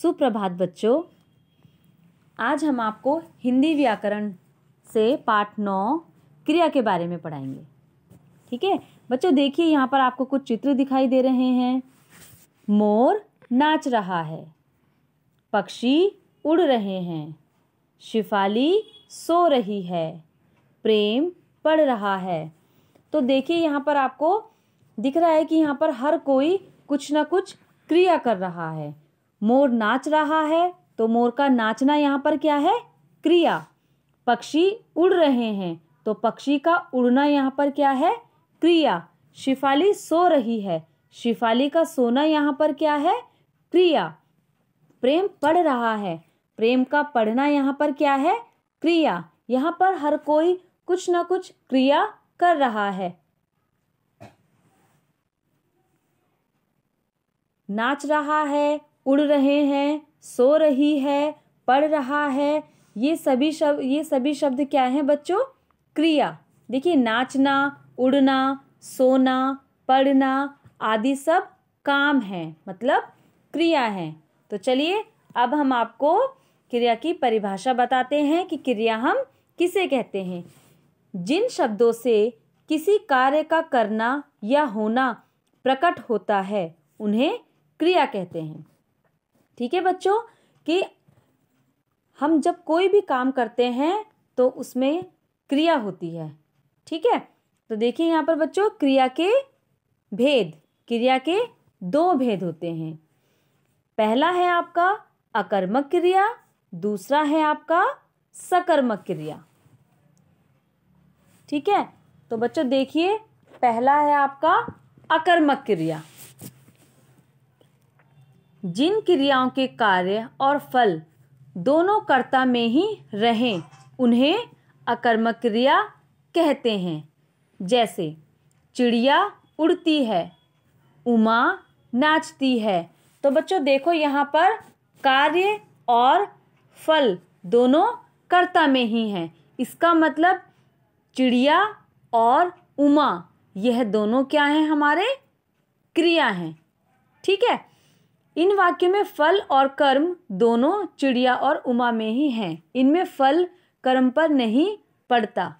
सुप्रभात बच्चों आज हम आपको हिंदी व्याकरण से पाठ नौ क्रिया के बारे में पढ़ाएंगे ठीक है बच्चों देखिए यहाँ पर आपको कुछ चित्र दिखाई दे रहे हैं मोर नाच रहा है पक्षी उड़ रहे हैं शिफाली सो रही है प्रेम पढ़ रहा है तो देखिए यहाँ पर आपको दिख रहा है कि यहाँ पर हर कोई कुछ ना कुछ क्रिया कर रहा है मोर नाच रहा है तो मोर का नाचना यहाँ पर क्या है क्रिया पक्षी उड़ रहे हैं तो पक्षी का उड़ना यहाँ पर क्या है क्रिया शिफाली सो रही है शिफाली का सोना यहाँ पर क्या है क्रिया प्रेम पढ़ रहा है प्रेम का पढ़ना यहाँ पर क्या है क्रिया यहाँ पर हर कोई कुछ ना कुछ क्रिया कर रहा है नाच रहा है उड़ रहे हैं सो रही है पढ़ रहा है ये सभी शब्द ये सभी शब्द क्या हैं बच्चों क्रिया देखिए नाचना उड़ना सोना पढ़ना आदि सब काम है मतलब क्रिया है तो चलिए अब हम आपको क्रिया की परिभाषा बताते हैं कि क्रिया हम किसे कहते हैं जिन शब्दों से किसी कार्य का करना या होना प्रकट होता है उन्हें क्रिया कहते हैं ठीक है बच्चों कि हम जब कोई भी काम करते हैं तो उसमें क्रिया होती है ठीक है तो देखिए यहाँ पर बच्चों क्रिया के भेद क्रिया के दो भेद होते हैं पहला है आपका अकर्मक क्रिया दूसरा है आपका सकर्मक क्रिया ठीक है तो बच्चों देखिए पहला है आपका अकर्मक क्रिया जिन क्रियाओं के कार्य और फल दोनों कर्ता में ही रहें उन्हें अकर्मक क्रिया कहते हैं जैसे चिड़िया उड़ती है उमा नाचती है तो बच्चों देखो यहाँ पर कार्य और फल दोनों कर्ता में ही हैं इसका मतलब चिड़िया और उमा यह दोनों क्या हैं हमारे क्रिया हैं ठीक है इन वाक्यों में फल और कर्म दोनों चिड़िया और उमा में ही हैं इनमें फल कर्म पर नहीं पड़ता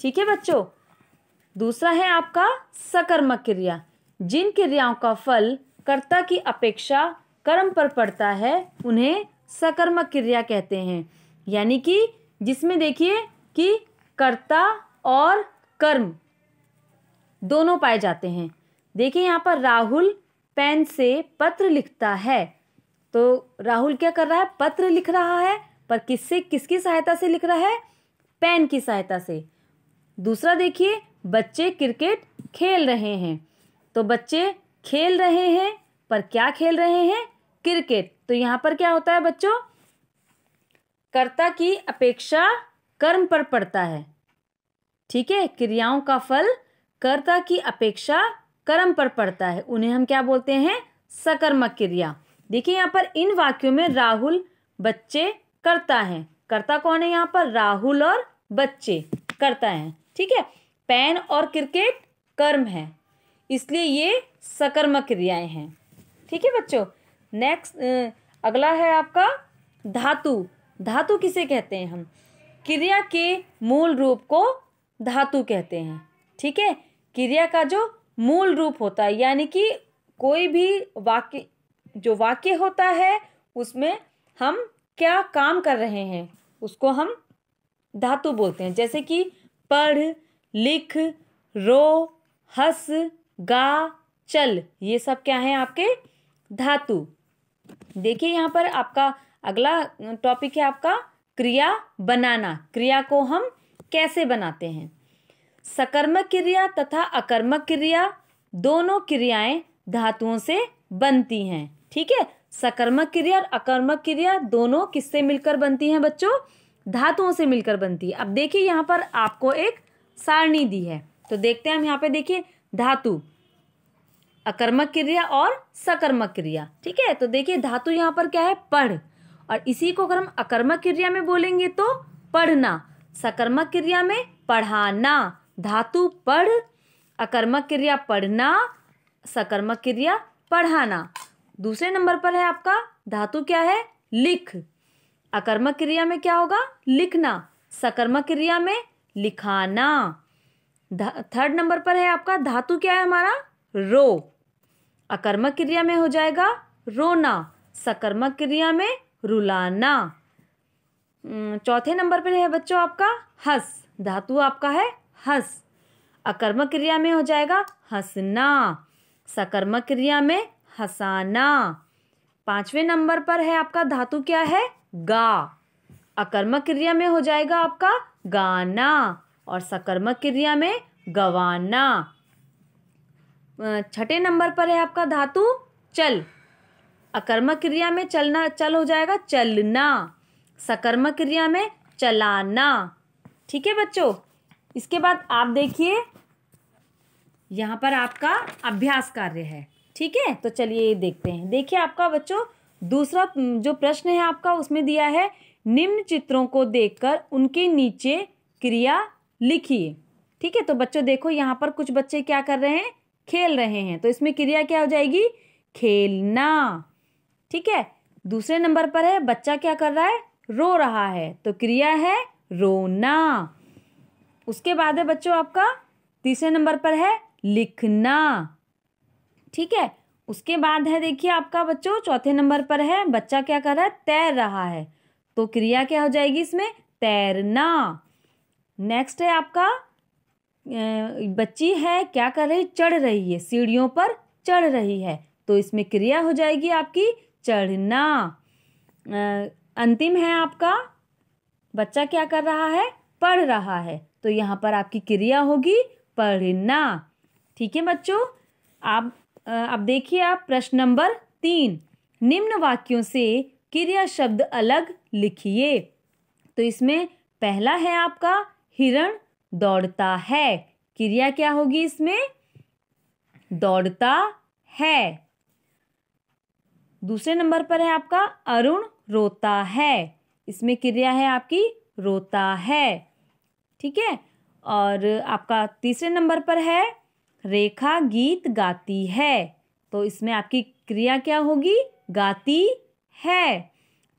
ठीक है बच्चों दूसरा है आपका सकर्मक क्रिया जिन क्रियाओं का फल कर्ता की अपेक्षा कर्म पर पड़ता है उन्हें सकर्मक क्रिया कहते हैं यानी कि जिसमें देखिए कि कर्ता और कर्म दोनों पाए जाते हैं देखिए यहाँ पर राहुल पेन से पत्र लिखता है तो राहुल क्या कर रहा है पत्र लिख रहा है पर किससे किसकी सहायता से लिख रहा है पेन की सहायता से दूसरा देखिए बच्चे क्रिकेट खेल रहे हैं तो बच्चे खेल रहे हैं पर क्या खेल रहे हैं क्रिकेट तो यहाँ पर क्या होता है बच्चों कर्ता की अपेक्षा कर्म पर पड़ता है ठीक है क्रियाओं का फल कर्ता की अपेक्षा कर्म पर पड़ता है उन्हें हम क्या बोलते हैं सकर्मक क्रिया देखिए यहाँ पर इन वाक्यों में राहुल बच्चे करता है करता कौन है यहाँ पर राहुल और बच्चे करता है ठीक है पेन और क्रिकेट कर्म है इसलिए ये सकर्मक क्रियाएं हैं ठीक है बच्चों नेक्स्ट अगला है आपका धातु धातु किसे कहते हैं हम क्रिया के मूल रूप को धातु कहते हैं ठीक है क्रिया का जो मूल रूप होता है यानी कि कोई भी वाक्य जो वाक्य होता है उसमें हम क्या काम कर रहे हैं उसको हम धातु बोलते हैं जैसे कि पढ़ लिख रो हंस गा चल ये सब क्या है आपके धातु देखिए यहाँ पर आपका अगला टॉपिक है आपका क्रिया बनाना क्रिया को हम कैसे बनाते हैं सकर्मक क्रिया तथा अकर्मक क्रिया दोनों क्रियाएं धातुओं से बनती हैं ठीक है सकर्मक क्रिया और अकर्मक क्रिया दोनों किससे मिलकर बनती हैं बच्चों धातुओं से मिलकर बनती है अब देखिए यहाँ पर आपको एक सारणी दी है तो देखते हैं हम यहाँ पे देखिए धातु अकर्मक क्रिया और सकर्मक क्रिया ठीक है तो देखिए धातु यहाँ पर क्या है पढ़ और इसी को अगर हम अकर्मक क्रिया में बोलेंगे तो पढ़ना सकर्मक क्रिया में पढ़ाना धातु पढ़ अकर्मक क्रिया पढ़ना सकर्मक क्रिया पढ़ाना दूसरे नंबर पर है आपका धातु क्या है लिख अकर्मक क्रिया में क्या होगा लिखना सकर्मक क्रिया में लिखाना थर्ड नंबर पर है आपका धातु क्या है हमारा रो अकर्मक क्रिया में हो जाएगा रोना सकर्मक क्रिया में रुलाना चौथे नंबर पर है बच्चों आपका हंस धातु आपका है हंस अकर्मक क्रिया में हो जाएगा हंसना सकर्मक क्रिया में हसाना पांचवें नंबर पर है आपका धातु क्या है गा अकर्मक क्रिया में हो जाएगा आपका गाना और सकर्मक क्रिया में गवाना छठे नंबर पर है आपका धातु चल अकर्मक क्रिया में चलना चल हो जाएगा चलना सकर्मक क्रिया में चलाना ठीक है बच्चों इसके बाद आप देखिए यहाँ पर आपका अभ्यास कार्य है ठीक है तो चलिए ये देखते हैं देखिए आपका बच्चों दूसरा जो प्रश्न है आपका उसमें दिया है निम्न चित्रों को देखकर उनके नीचे क्रिया लिखिए ठीक है तो बच्चों देखो यहाँ पर कुछ बच्चे क्या कर रहे हैं खेल रहे हैं तो इसमें क्रिया क्या हो जाएगी खेलना ठीक है दूसरे नंबर पर है बच्चा क्या कर रहा है रो रहा है तो क्रिया है रोना उसके बाद है बच्चों आपका तीसरे नंबर पर है लिखना ठीक है उसके बाद है देखिए आपका बच्चों चौथे नंबर पर है बच्चा क्या कर रहा है तैर रहा है तो क्रिया क्या हो जाएगी इसमें तैरना नेक्स्ट है आपका बच्ची है क्या कर रही चढ़ रही है सीढ़ियों पर चढ़ रही है तो इसमें क्रिया हो जाएगी आपकी चढ़ना अंतिम है आपका बच्चा क्या कर रहा है पढ़ रहा है तो यहाँ पर आपकी क्रिया होगी पढ़ना ठीक है बच्चों आप अब देखिए आप प्रश्न नंबर तीन निम्न वाक्यों से क्रिया शब्द अलग लिखिए तो इसमें पहला है आपका हिरण दौड़ता है क्रिया क्या होगी इसमें दौड़ता है दूसरे नंबर पर है आपका अरुण रोता है इसमें क्रिया है आपकी रोता है ठीक है और आपका तीसरे नंबर पर है रेखा गीत गाती है तो इसमें आपकी क्रिया क्या होगी गाती है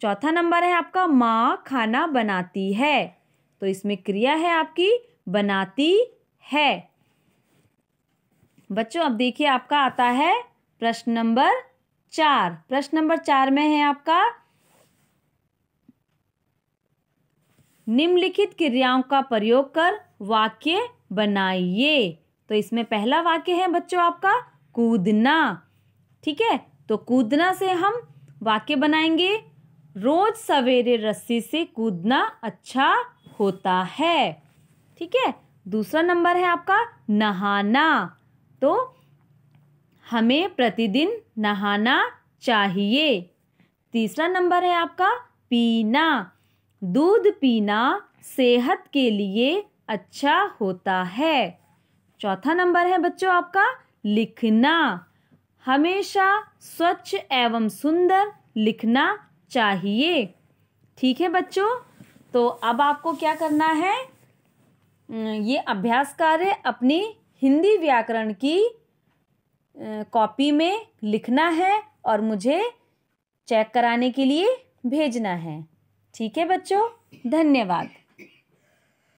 चौथा नंबर है आपका माँ खाना बनाती है तो इसमें क्रिया है आपकी बनाती है बच्चों अब देखिए आपका आता है प्रश्न नंबर चार प्रश्न नंबर चार में है आपका निम्नलिखित क्रियाओं का प्रयोग कर वाक्य बनाइए तो इसमें पहला वाक्य है बच्चों आपका कूदना ठीक है तो कूदना से हम वाक्य बनाएंगे रोज सवेरे रस्सी से कूदना अच्छा होता है ठीक है दूसरा नंबर है आपका नहाना तो हमें प्रतिदिन नहाना चाहिए तीसरा नंबर है आपका पीना दूध पीना सेहत के लिए अच्छा होता है चौथा नंबर है बच्चों आपका लिखना हमेशा स्वच्छ एवं सुंदर लिखना चाहिए ठीक है बच्चों तो अब आपको क्या करना है ये अभ्यास कार्य अपनी हिंदी व्याकरण की कॉपी में लिखना है और मुझे चेक कराने के लिए भेजना है ठीक है बच्चों धन्यवाद